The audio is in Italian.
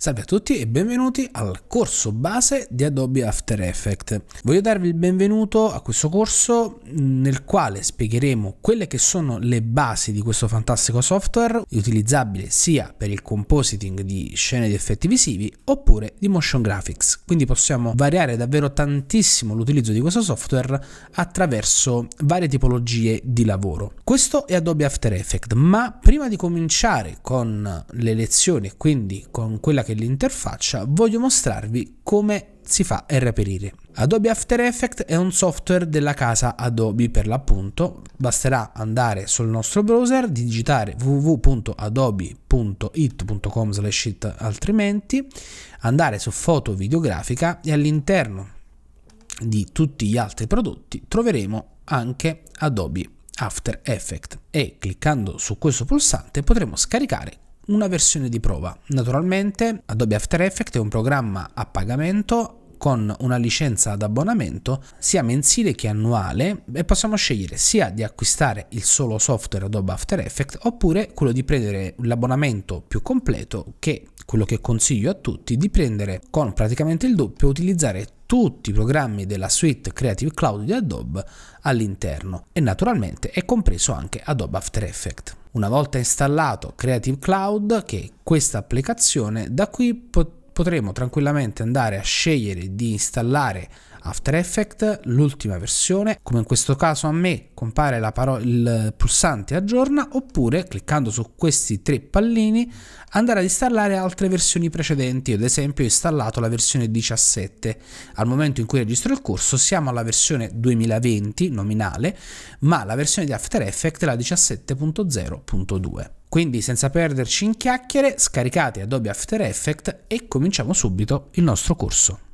Salve a tutti e benvenuti al corso base di Adobe After Effects. Voglio darvi il benvenuto a questo corso mm, nel quale spiegheremo quelle che sono le basi di questo fantastico software utilizzabile sia per il compositing di scene di effetti visivi oppure di motion graphics. Quindi possiamo variare davvero tantissimo l'utilizzo di questo software attraverso varie tipologie di lavoro. Questo è Adobe After Effects, ma prima di cominciare con le lezioni, quindi con quella che che l'interfaccia, voglio mostrarvi come si fa a reperire. Adobe After Effects è un software della casa Adobe per l'appunto, basterà andare sul nostro browser, digitare www.adobe.it.com altrimenti, andare su foto videografica e all'interno di tutti gli altri prodotti troveremo anche Adobe After Effects e cliccando su questo pulsante potremo scaricare una versione di prova. Naturalmente Adobe After Effects è un programma a pagamento con una licenza ad abbonamento sia mensile che annuale e possiamo scegliere sia di acquistare il solo software Adobe After Effects oppure quello di prendere l'abbonamento più completo che quello che consiglio a tutti di prendere con praticamente il doppio utilizzare tutti i programmi della suite Creative Cloud di Adobe all'interno e naturalmente è compreso anche Adobe After Effects. Una volta installato Creative Cloud, che è questa applicazione da qui pot- potremo tranquillamente andare a scegliere di installare After Effects, l'ultima versione, come in questo caso a me compare il pulsante aggiorna, oppure cliccando su questi tre pallini andare ad installare altre versioni precedenti, Io, ad esempio ho installato la versione 17, al momento in cui registro il corso siamo alla versione 2020 nominale, ma la versione di After Effects è la 17.0.2. Quindi senza perderci in chiacchiere scaricate Adobe After Effects e cominciamo subito il nostro corso.